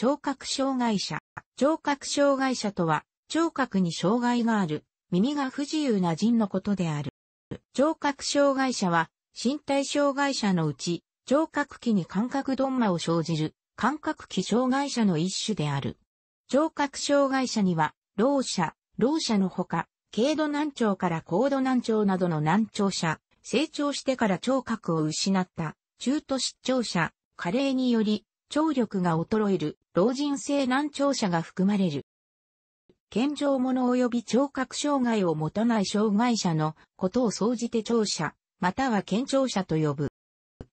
聴覚障害者。聴覚障害者とは、聴覚に障害がある、耳が不自由な人のことである。聴覚障害者は、身体障害者のうち、聴覚器に感覚どんまを生じる、感覚器障害者の一種である。聴覚障害者には、老者、老者のほか、軽度難聴から高度難聴などの難聴者、成長してから聴覚を失った、中途失聴者、加齢により聴力が衰える、老人性難聴者が含まれる。健常者及び聴覚障害を持たない障害者のことを総じて聴者、または健聴者と呼ぶ。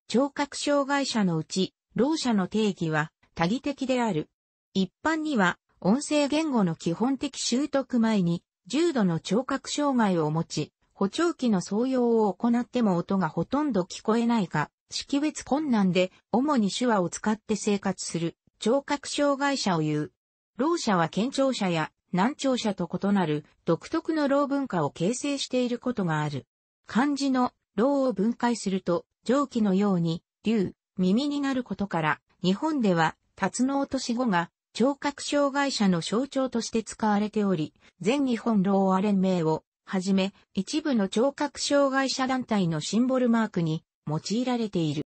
聴覚障害者のうち、老者の定義は多義的である。一般には、音声言語の基本的習得前に、重度の聴覚障害を持ち、補聴器の挿用を行っても音がほとんど聞こえないか、識別困難で、主に手話を使って生活する、聴覚障害者を言う。老者は健聴者や難聴者と異なる独特の老文化を形成していることがある。漢字の老を分解すると、蒸気のように、竜、耳になることから、日本では、辰の落とし後が、聴覚障害者の象徴として使われており、全日本老和連盟をはじめ、一部の聴覚障害者団体のシンボルマークに用いられている。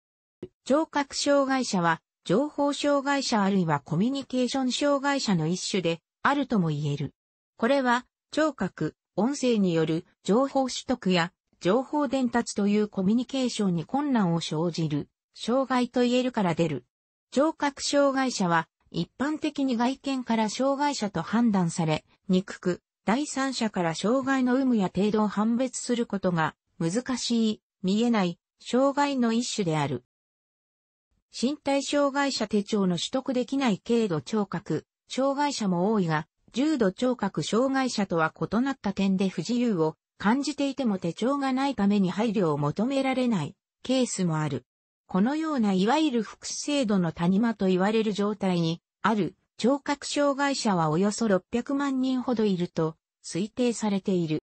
聴覚障害者は、情報障害者あるいはコミュニケーション障害者の一種で、あるとも言える。これは、聴覚、音声による情報取得や情報伝達というコミュニケーションに困難を生じる、障害と言えるから出る。聴覚障害者は、一般的に外見から障害者と判断され、憎くく、第三者から障害の有無や程度を判別することが難しい、見えない、障害の一種である。身体障害者手帳の取得できない軽度聴覚、障害者も多いが、重度聴覚障害者とは異なった点で不自由を感じていても手帳がないために配慮を求められないケースもある。このようないわゆる福祉制度の谷間と言われる状態にある聴覚障害者はおよそ600万人ほどいると推定されている。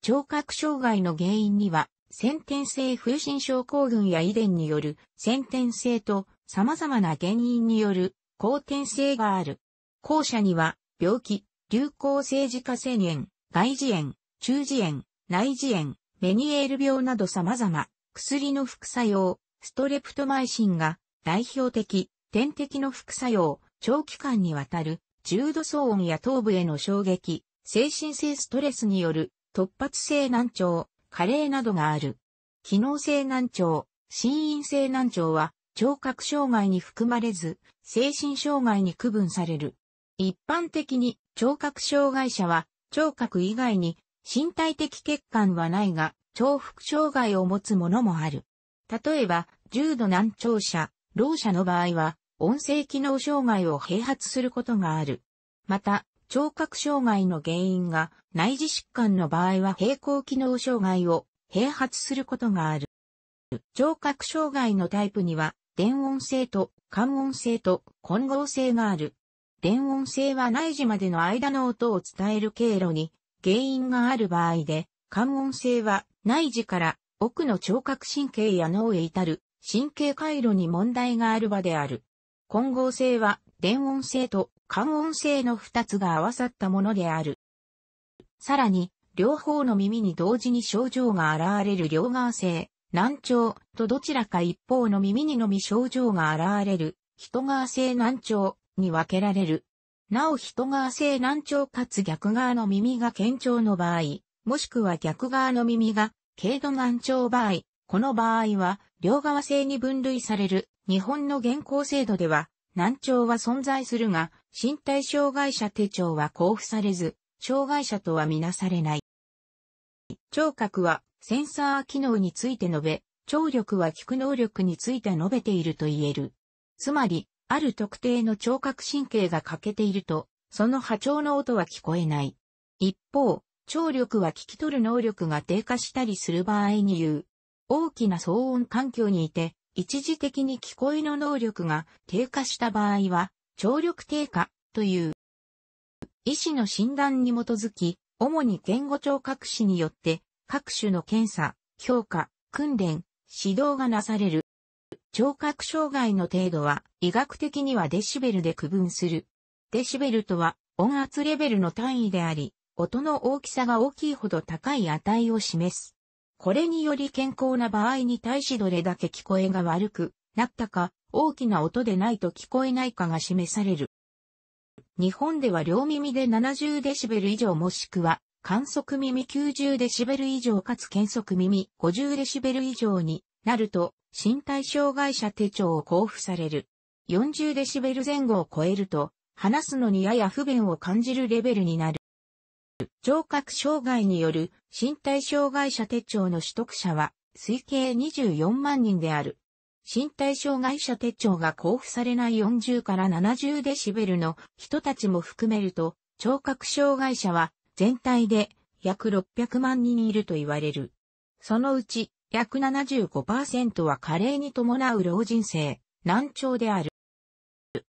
聴覚障害の原因には先天性風疹症候群や遺伝による先天性と様々な原因による後天性がある。後者には病気、流行性自家腺炎、外耳炎、中耳炎、内耳炎、メニエール病など様々、薬の副作用、ストレプトマイシンが代表的、点滴の副作用、長期間にわたる重度騒音や頭部への衝撃、精神性ストレスによる突発性難聴、カレーなどがある。機能性難聴、心因性難聴は、聴覚障害に含まれず、精神障害に区分される。一般的に、聴覚障害者は、聴覚以外に、身体的欠陥はないが、重複障害を持つものもある。例えば、重度難聴者、老者の場合は、音声機能障害を併発することがある。また、聴覚障害の原因が内耳疾患の場合は平行機能障害を併発することがある。聴覚障害のタイプには電音性と感音性と混合性がある。電音性は内耳までの間の音を伝える経路に原因がある場合で、感音性は内耳から奥の聴覚神経や脳へ至る神経回路に問題がある場である。混合性は電音性と感音性の二つが合わさったものである。さらに、両方の耳に同時に症状が現れる両側性、難聴とどちらか一方の耳にのみ症状が現れる、人側性難聴に分けられる。なお人側性難聴かつ逆側の耳が堅著の場合、もしくは逆側の耳が軽度難聴場合、この場合は両側性に分類される日本の現行制度では難聴は存在するが、身体障害者手帳は交付されず、障害者とはみなされない。聴覚はセンサー機能について述べ、聴力は聞く能力について述べていると言える。つまり、ある特定の聴覚神経が欠けていると、その波長の音は聞こえない。一方、聴力は聞き取る能力が低下したりする場合に言う。大きな騒音環境にいて、一時的に聞こえの能力が低下した場合は、聴力低下という。医師の診断に基づき、主に言語聴覚士によって各種の検査、評価、訓練、指導がなされる。聴覚障害の程度は医学的にはデシベルで区分する。デシベルとは音圧レベルの単位であり、音の大きさが大きいほど高い値を示す。これにより健康な場合に対しどれだけ聞こえが悪くなったか、大きな音でないと聞こえないかが示される。日本では両耳で70デシベル以上もしくは、観測耳90デシベル以上かつ検測耳50デシベル以上になると、身体障害者手帳を交付される。40デシベル前後を超えると、話すのにやや不便を感じるレベルになる。聴覚障害による身体障害者手帳の取得者は推計24万人である。身体障害者手帳が交付されない40から70デシベルの人たちも含めると、聴覚障害者は全体で約600万人いると言われる。そのうち約75%は加齢に伴う老人性、難聴である。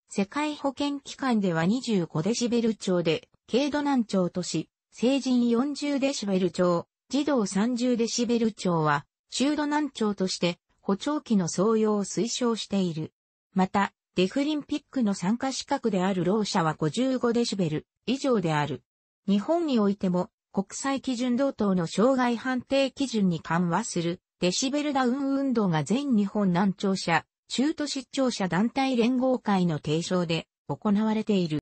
世界保健機関では25デシベル超で、軽度難聴とし、成人40デシベル超、児童30デシベル超は、中度難聴として、補聴器の創用を推奨している。また、デフリンピックの参加資格であるろう者は55デシベル以上である。日本においても、国際基準同等の障害判定基準に緩和する、デシベルダウン運動が全日本難聴者、中途失聴者団体連合会の提唱で行われている。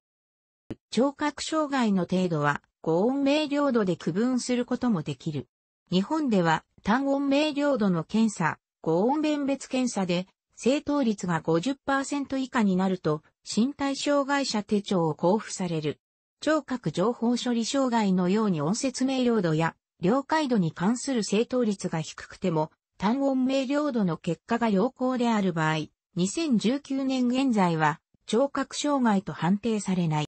聴覚障害の程度は五音明瞭度で区分することもできる。日本では単音明瞭度の検査、五音弁別検査で正答率が50%以下になると身体障害者手帳を交付される。聴覚情報処理障害のように音説明瞭度や了解度に関する正答率が低くても単音明瞭度の結果が良好である場合、2019年現在は聴覚障害と判定されない。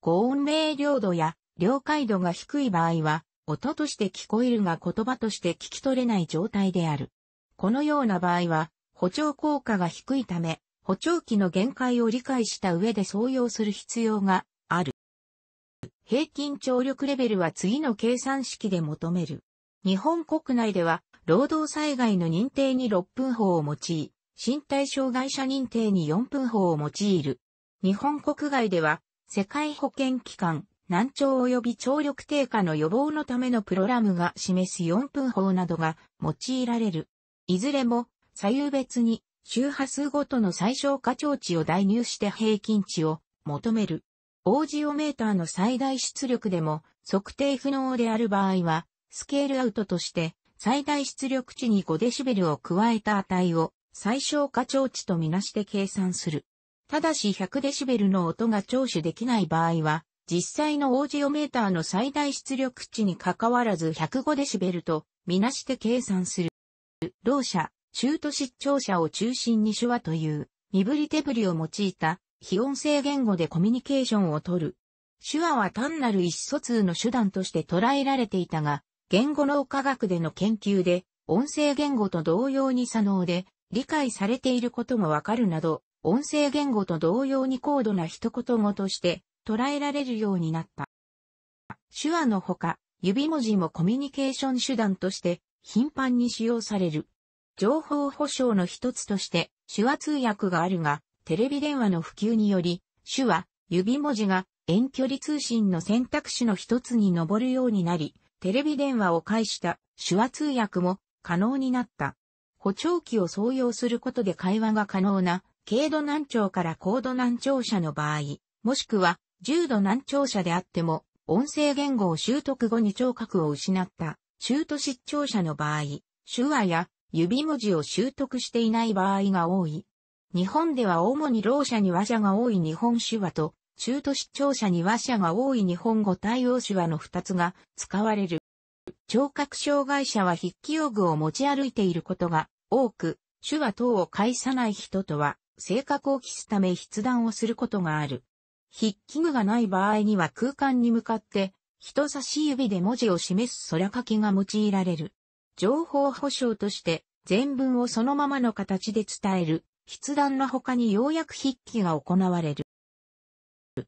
高音霊領度や了解度が低い場合は、音として聞こえるが言葉として聞き取れない状態である。このような場合は、補聴効果が低いため、補聴器の限界を理解した上で相用する必要がある。平均聴力レベルは次の計算式で求める。日本国内では、労働災害の認定に6分法を用い、身体障害者認定に4分法を用いる。日本国外では、世界保健機関、難聴及び聴力低下の予防のためのプログラムが示す4分法などが用いられる。いずれも、左右別に周波数ごとの最小過聴値を代入して平均値を求める。オージオメーターの最大出力でも測定不能である場合は、スケールアウトとして最大出力値に5ベルを加えた値を最小過聴値とみなして計算する。ただし 100dB の音が聴取できない場合は、実際のオージオメーターの最大出力値に関わらず 105dB とみなして計算する。同社、中途失調者を中心に手話という身振り手振りを用いた非音声言語でコミュニケーションをとる。手話は単なる意思疎通の手段として捉えられていたが、言語脳科学での研究で、音声言語と同様に左脳で理解されていることがわかるなど、音声言語と同様に高度な一言語として捉えられるようになった。手話のほか、指文字もコミュニケーション手段として頻繁に使用される。情報保障の一つとして手話通訳があるが、テレビ電話の普及により、手話、指文字が遠距離通信の選択肢の一つに上るようになり、テレビ電話を介した手話通訳も可能になった。補聴器を挿用することで会話が可能な軽度難聴から高度難聴者の場合、もしくは重度難聴者であっても、音声言語を習得後に聴覚を失った、中途失聴者の場合、手話や指文字を習得していない場合が多い。日本では主にろう者に話者が多い日本手話と、中途失聴者に話者が多い日本語対応手話の二つが使われる。聴覚障害者は筆記用具を持ち歩いていることが多く、手話等を介さない人とは性格を期すため筆談をすることがある。筆記具がない場合には空間に向かって人差し指で文字を示す空書きが用いられる。情報保障として全文をそのままの形で伝える筆談の他にようやく筆記が行われる。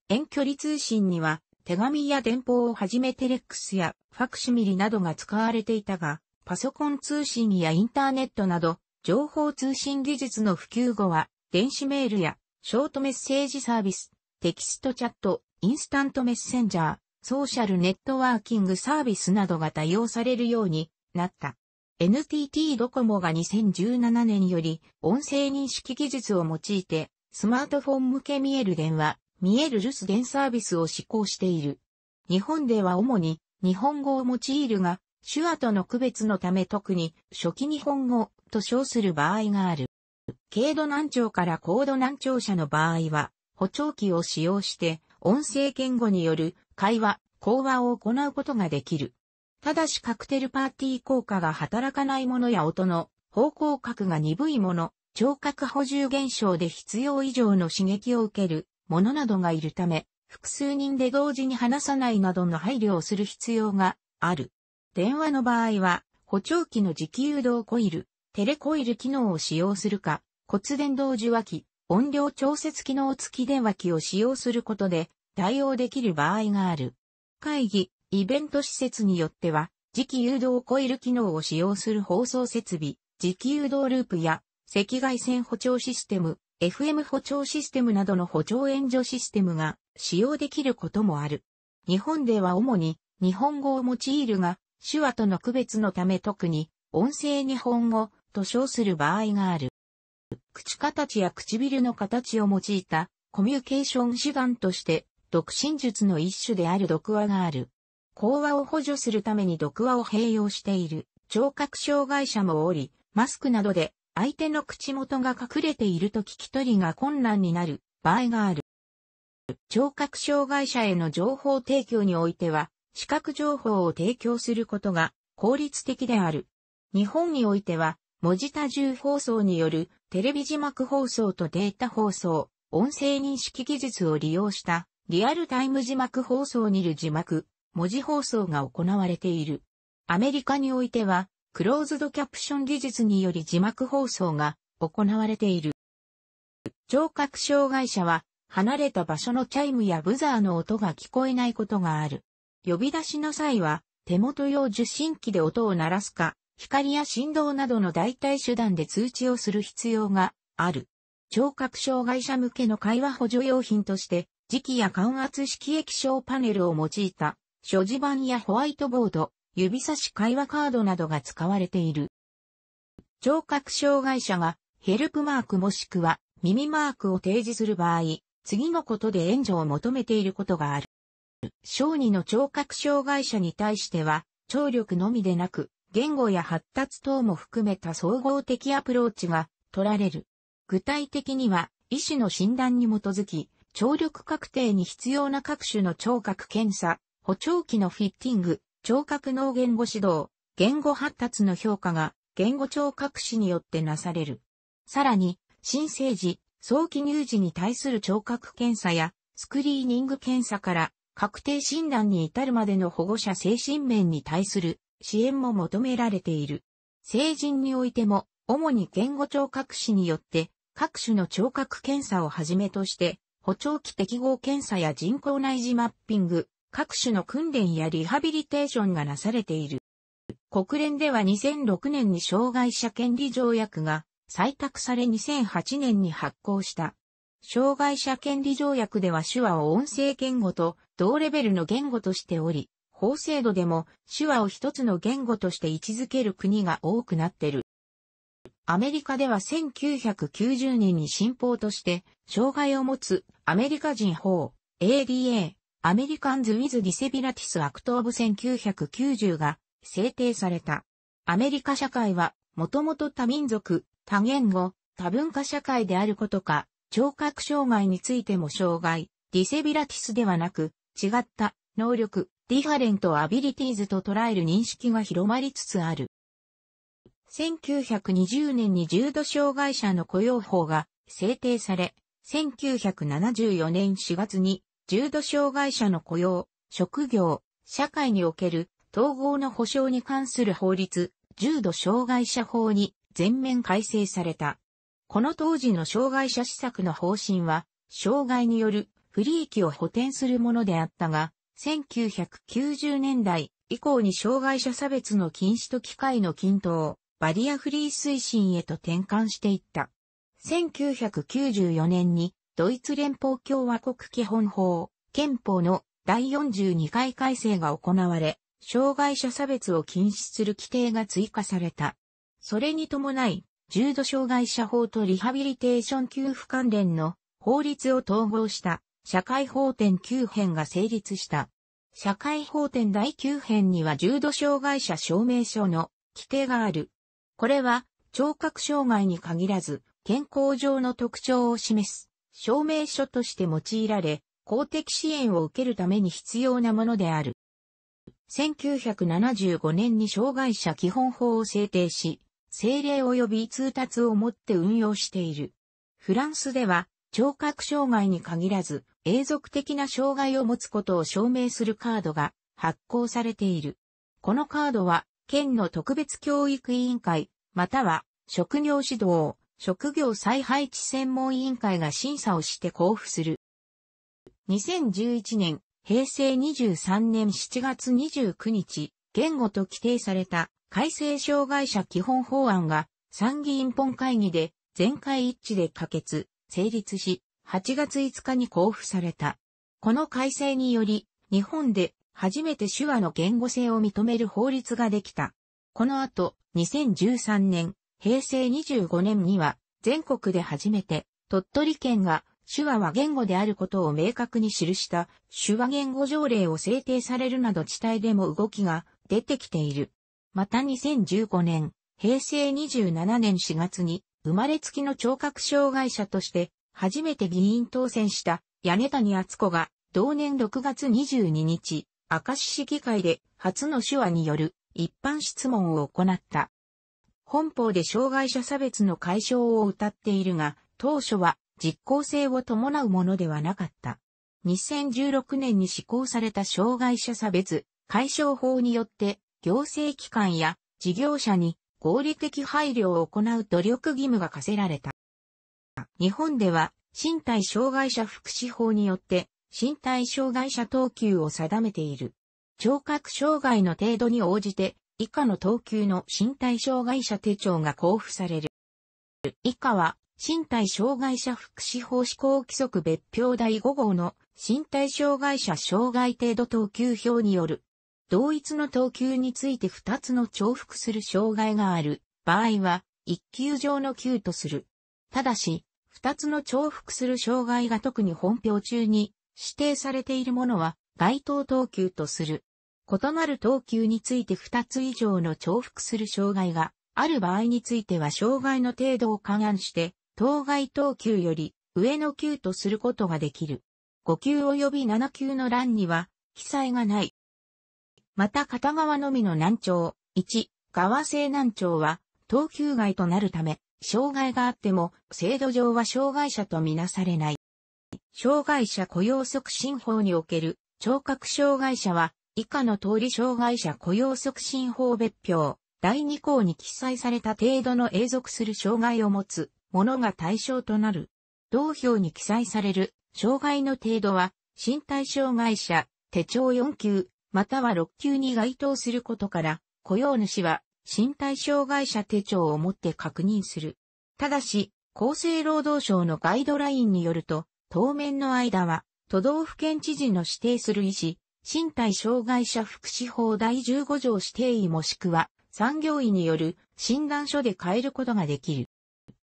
遠距離通信には手紙や電報をはじめテレックスやファクシミリなどが使われていたが、パソコン通信やインターネットなど情報通信技術の普及後は電子メールや、ショートメッセージサービス、テキストチャット、インスタントメッセンジャー、ソーシャルネットワーキングサービスなどが多用されるようになった。NTT ドコモが2017年より音声認識技術を用いてスマートフォン向け見える電話、見える留守電サービスを施行している。日本では主に日本語を用いるが、手話との区別のため特に初期日本語と称する場合がある。軽度難聴から高度難聴者の場合は、補聴器を使用して、音声言語による会話、講話を行うことができる。ただしカクテルパーティー効果が働かないものや音の方向角が鈍いもの、聴覚補充現象で必要以上の刺激を受けるものなどがいるため、複数人で同時に話さないなどの配慮をする必要がある。電話の場合は、補聴器の磁気誘導コイル、テレコイル機能を使用するか、骨伝導受話器、音量調節機能付き電話機を使用することで対応できる場合がある。会議、イベント施設によっては、磁気誘導コイル機能を使用する放送設備、磁気誘導ループや赤外線補聴システム、FM 補聴システムなどの補聴援助システムが使用できることもある。日本では主に日本語を用いるが、手話との区別のため特に音声日本語、と称する場合がある。口形や唇の形を用いたコミュニケーション手段として、独身術の一種である毒話がある。講話を補助するために毒話を併用している聴覚障害者もおり、マスクなどで相手の口元が隠れていると聞き取りが困難になる場合がある。聴覚障害者への情報提供においては、視覚情報を提供することが効率的である。日本においては、文字多重放送によるテレビ字幕放送とデータ放送、音声認識技術を利用したリアルタイム字幕放送にる字幕、文字放送が行われている。アメリカにおいては、クローズドキャプション技術により字幕放送が行われている。聴覚障害者は、離れた場所のチャイムやブザーの音が聞こえないことがある。呼び出しの際は、手元用受信機で音を鳴らすか、光や振動などの代替手段で通知をする必要がある。聴覚障害者向けの会話補助用品として、磁気や感圧式液晶パネルを用いた、所持板やホワイトボード、指差し会話カードなどが使われている。聴覚障害者がヘルプマークもしくは耳マークを提示する場合、次のことで援助を求めていることがある。小児の聴覚障害者に対しては、聴力のみでなく、言語や発達等も含めた総合的アプローチが取られる。具体的には、医師の診断に基づき、聴力確定に必要な各種の聴覚検査、補聴器のフィッティング、聴覚脳言語指導、言語発達の評価が言語聴覚士によってなされる。さらに、新生児、早期乳児に対する聴覚検査やスクリーニング検査から確定診断に至るまでの保護者精神面に対する支援も求められている。成人においても、主に言語聴覚士によって、各種の聴覚検査をはじめとして、補聴器適合検査や人工内耳マッピング、各種の訓練やリハビリテーションがなされている。国連では2006年に障害者権利条約が採択され2008年に発行した。障害者権利条約では手話を音声言語と同レベルの言語としており、法制度でも手話を一つの言語として位置づける国が多くなってる。アメリカでは1990年に新法として、障害を持つアメリカ人法 ADA アメリカンズ・ウィズ・ディセビラティス・アクト・オブ1990が制定された。アメリカ社会は、もともと多民族、多言語、多文化社会であることか、聴覚障害についても障害、ディセビラティスではなく、違った能力、ディファレントアビリティーズと捉える認識が広まりつつある。1920年に重度障害者の雇用法が制定され、1974年4月に重度障害者の雇用、職業、社会における統合の保障に関する法律、重度障害者法に全面改正された。この当時の障害者施策の方針は、障害による不利益を補填するものであったが、1990年代以降に障害者差別の禁止と機会の均等、バリアフリー推進へと転換していった。1994年にドイツ連邦共和国基本法、憲法の第42回改正が行われ、障害者差別を禁止する規定が追加された。それに伴い、重度障害者法とリハビリテーション給付関連の法律を統合した社会法典9編が成立した。社会法典第9編には重度障害者証明書の規定がある。これは聴覚障害に限らず健康上の特徴を示す証明書として用いられ公的支援を受けるために必要なものである。1975年に障害者基本法を制定し、政令及び通達をもって運用している。フランスでは聴覚障害に限らず、永続的な障害を持つことを証明するカードが発行されている。このカードは、県の特別教育委員会、または、職業指導、職業再配置専門委員会が審査をして交付する。2011年、平成23年7月29日、言語と規定された改正障害者基本法案が参議院本会議で全会一致で可決、成立し、8月5日に交付された。この改正により、日本で初めて手話の言語性を認める法律ができた。この後、2013年、平成25年には、全国で初めて、鳥取県が手話は言語であることを明確に記した手話言語条例を制定されるなど地帯でも動きが出てきている。また2015年、平成27年4月に生まれつきの聴覚障害者として初めて議員当選した柳谷厚子が同年6月22日、明石市議会で初の手話による一般質問を行った。本邦で障害者差別の解消を謳っているが、当初は実効性を伴うものではなかった。2016年に施行された障害者差別解消法によって行政機関や事業者に合理的配慮を行う努力義務が課せられた。日本では身体障害者福祉法によって身体障害者等級を定めている。聴覚障害の程度に応じて以下の等級の身体障害者手帳が交付される。以下は身体障害者福祉法施行規則別表第5号の身体障害者障害程度等級表による同一の等級について2つの重複する障害がある場合は、1級上の級とする。ただし、2つの重複する障害が特に本表中に指定されているものは、該当等級とする。異なる等級について2つ以上の重複する障害がある場合については障害の程度を勘案して、当該等級より上の級とすることができる。5球及び7球の欄には記載がない。また片側のみの難聴、1、側性難聴は、等級外となるため、障害があっても、制度上は障害者とみなされない。障害者雇用促進法における、聴覚障害者は、以下の通り障害者雇用促進法別表、第2項に記載された程度の永続する障害を持つ、ものが対象となる。同表に記載される、障害の程度は、身体障害者、手帳4級、または6級に該当することから、雇用主は身体障害者手帳を持って確認する。ただし、厚生労働省のガイドラインによると、当面の間は、都道府県知事の指定する医師、身体障害者福祉法第15条指定医もしくは、産業医による診断書で変えることができる。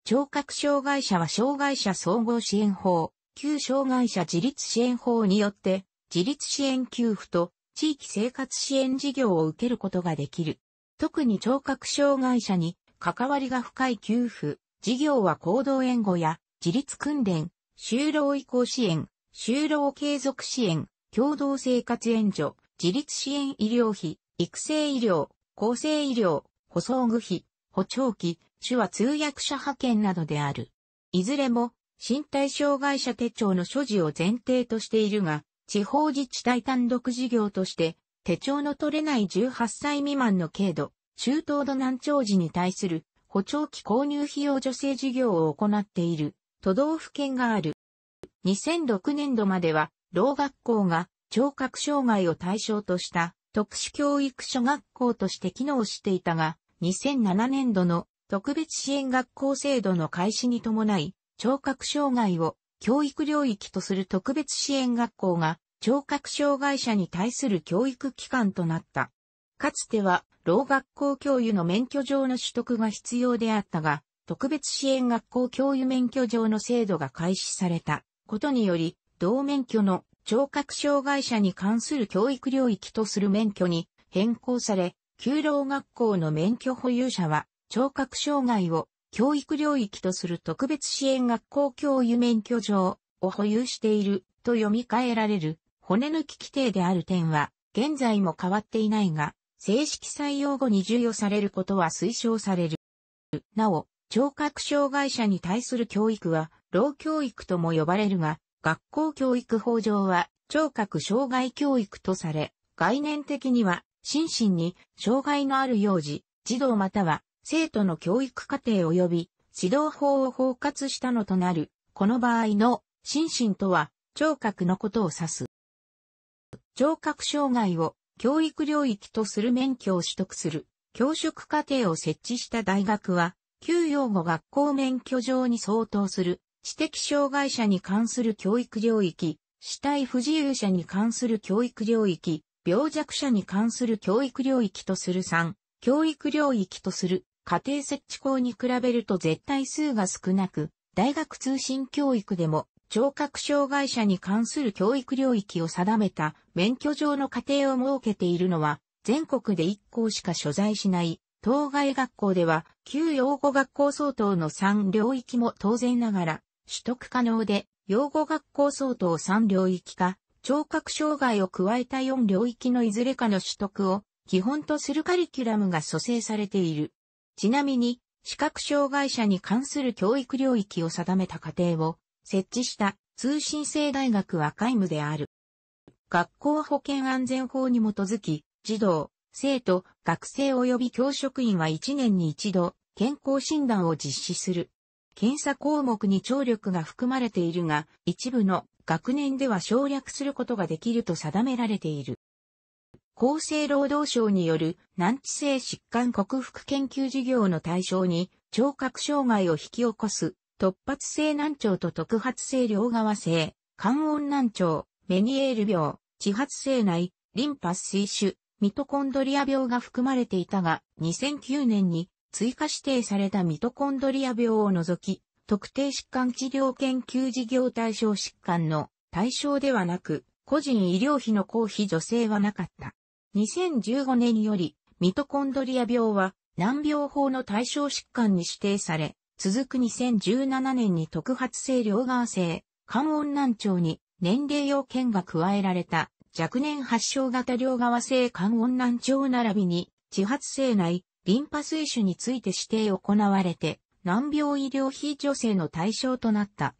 聴覚障害者は障害者総合支援法、旧障害者自立支援法によって、自立支援給付と地域生活支援事業を受けることができる。特に聴覚障害者に関わりが深い給付、事業は行動援護や自立訓練、就労移行支援、就労継続支援、共同生活援助、自立支援医療費、育成医療、厚生医療、補装具費、補聴器、手話通訳者派遣などである。いずれも身体障害者手帳の所持を前提としているが、地方自治体単独事業として、手帳の取れない18歳未満の軽度、中等度難聴児に対する補聴器購入費用助成事業を行っている都道府県がある。2006年度までは、老学校が聴覚障害を対象とした特殊教育所学校として機能していたが、2007年度の特別支援学校制度の開始に伴い、聴覚障害を教育領域とする特別支援学校が聴覚障害者に対する教育機関となった。かつては、老学校教諭の免許上の取得が必要であったが、特別支援学校教諭免許上の制度が開始されたことにより、同免許の聴覚障害者に関する教育領域とする免許に変更され、旧老学校の免許保有者は聴覚障害を教育領域とする特別支援学校教諭免許状を保有していると読み替えられる骨抜き規定である点は現在も変わっていないが正式採用後に授与されることは推奨される。なお、聴覚障害者に対する教育は、老教育とも呼ばれるが、学校教育法上は、聴覚障害教育とされ、概念的には、心身に障害のある幼児、児童または生徒の教育過程及び指導法を包括したのとなる、この場合の心身とは聴覚のことを指す。聴覚障害を教育領域とする免許を取得する教職課程を設置した大学は、給与後、学校免許上に相当する知的障害者に関する教育領域、死体不自由者に関する教育領域、病弱者に関する教育領域とする3、教育領域とする家庭設置校に比べると絶対数が少なく、大学通信教育でも聴覚障害者に関する教育領域を定めた免許上の家程を設けているのは、全国で1校しか所在しない、当該学校では、旧養護学校相当の3領域も当然ながら、取得可能で、養護学校相当3領域か、聴覚障害を加えた4領域のいずれかの取得を基本とするカリキュラムが蘇生されている。ちなみに、視覚障害者に関する教育領域を定めた課程を設置した通信制大学は皆無である。学校保健安全法に基づき、児童、生徒、学生及び教職員は1年に一度健康診断を実施する。検査項目に聴力が含まれているが、一部の学年では省略することができると定められている。厚生労働省による難治性疾患克服研究事業の対象に聴覚障害を引き起こす突発性難聴と特発性両側性、肝音難聴、メニエール病、自発性内、リンパ水腫、ミトコンドリア病が含まれていたが、2009年に追加指定されたミトコンドリア病を除き、特定疾患治療研究事業対象疾患の対象ではなく、個人医療費の公費助成はなかった。2015年より、ミトコンドリア病は、難病法の対象疾患に指定され、続く2017年に特発性両側性、肝音難聴に年齢要件が加えられた若年発症型両側性肝音難聴並びに自発性内、リンパ水腫について指定行われて、難病医療非女性の対象となった。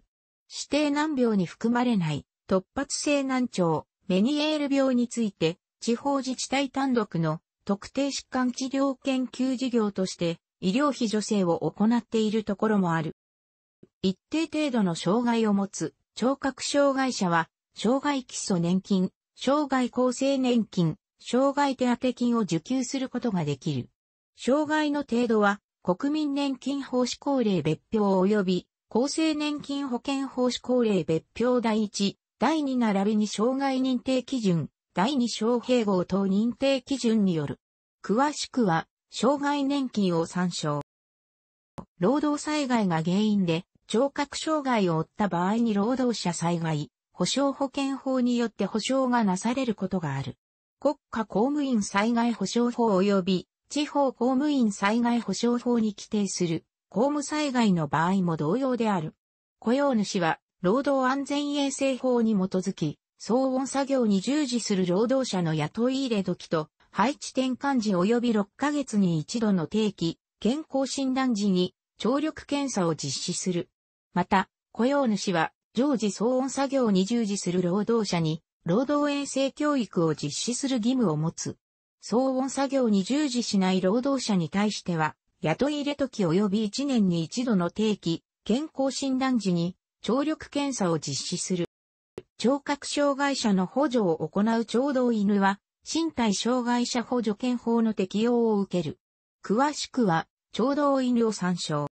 指定難病に含まれない突発性難聴、メニエール病について、地方自治体単独の特定疾患治療研究事業として医療費助成を行っているところもある。一定程度の障害を持つ聴覚障害者は、障害基礎年金、障害厚生年金、障害手当金を受給することができる。障害の程度は、国民年金法施行令別表及び、厚生年金保険法施行令別表第1、第2並びに障害認定基準、第2章併合等認定基準による。詳しくは、障害年金を参照。労働災害が原因で、聴覚障害を負った場合に労働者災害、保障保険法によって保障がなされることがある。国家公務員災害保障法及び地方公務員災害保障法に規定する公務災害の場合も同様である。雇用主は労働安全衛生法に基づき、騒音作業に従事する労働者の雇い入れ時と、配置転換時及び6ヶ月に一度の定期、健康診断時に、聴力検査を実施する。また、雇用主は、常時騒音作業に従事する労働者に、労働衛生教育を実施する義務を持つ。騒音作業に従事しない労働者に対しては、雇い入れ時及び1年に一度の定期、健康診断時に、聴力検査を実施する。聴覚障害者の補助を行う聴導犬は、身体障害者補助犬法の適用を受ける。詳しくは、聴導犬を参照。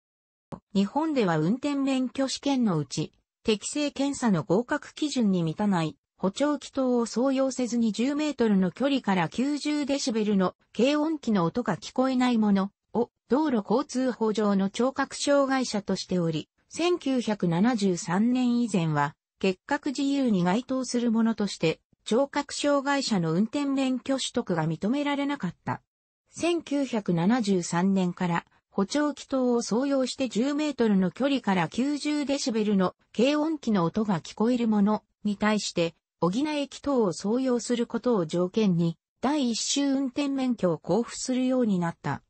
日本では運転免許試験のうち、適正検査の合格基準に満たない、補聴器等を装用せずに10メートルの距離から90デシベルの軽音機の音が聞こえないものを道路交通法上の聴覚障害者としており、1973年以前は結核自由に該当するものとして、聴覚障害者の運転免許取得が認められなかった。1973年から補聴器等を総用して10メートルの距離から90デシベルの軽音機の音が聞こえるものに対して、補い機等を総用することを条件に、第一周運転免許を交付するようになった。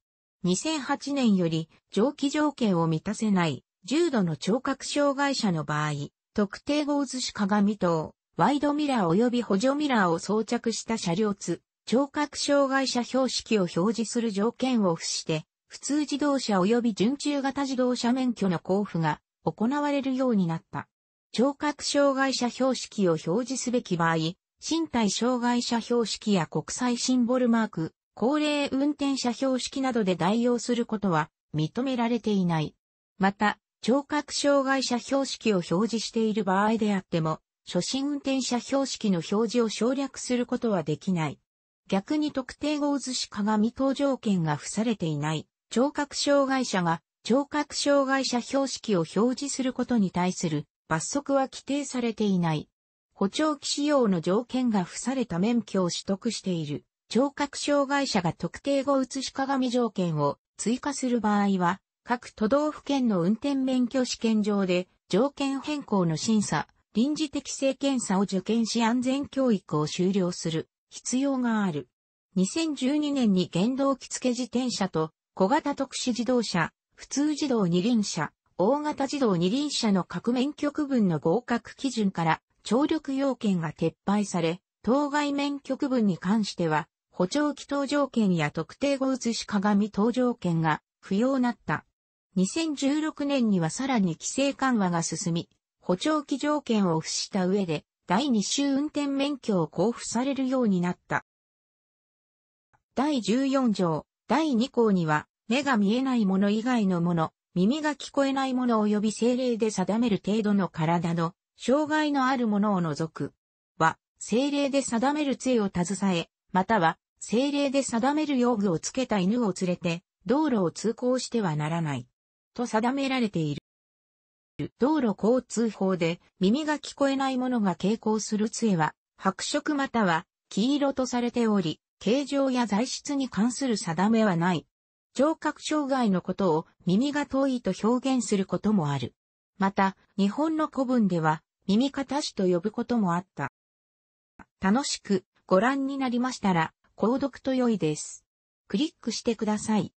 2008年より、上記条件を満たせない、重度の聴覚障害者の場合、特定合図紙鏡等、ワイドミラー及び補助ミラーを装着した車両図、聴覚障害者標識を表示する条件を付して、普通自動車及び準中型自動車免許の交付が行われるようになった。聴覚障害者標識を表示すべき場合、身体障害者標識や国際シンボルマーク、高齢運転者標識などで代用することは認められていない。また、聴覚障害者標識を表示している場合であっても、初心運転者標識の表示を省略することはできない。逆に特定合図し鏡等条件が付されていない、聴覚障害者が聴覚障害者標識を表示することに対する罰則は規定されていない。補聴器使用の条件が付された免許を取得している聴覚障害者が特定後写し鏡条件を追加する場合は各都道府県の運転免許試験場で条件変更の審査、臨時適正検査を受験し安全教育を終了する必要がある。2012年に原動機付自転車と小型特殊自動車、普通自動二輪車、大型自動二輪車の各免許区分の合格基準から聴力要件が撤廃され、当該免許区分に関しては、補聴器等条件や特定後写し鏡等条件が不要なった。2016年にはさらに規制緩和が進み、補聴器条件を付した上で、第2週運転免許を交付されるようになった。第14条、第2項には、目が見えないもの以外のもの、耳が聞こえないもの及び政令で定める程度の体の、障害のあるものを除く、は、政令で定める杖を携え、または、政令で定める用具をつけた犬を連れて、道路を通行してはならない。と定められている。道路交通法で耳が聞こえない者が傾行する杖は白色または黄色とされており、形状や材質に関する定めはない。聴覚障害のことを耳が遠いと表現することもある。また、日本の古文では耳形師と呼ぶこともあった。楽しくご覧になりましたら、購読と良いです。クリックしてください。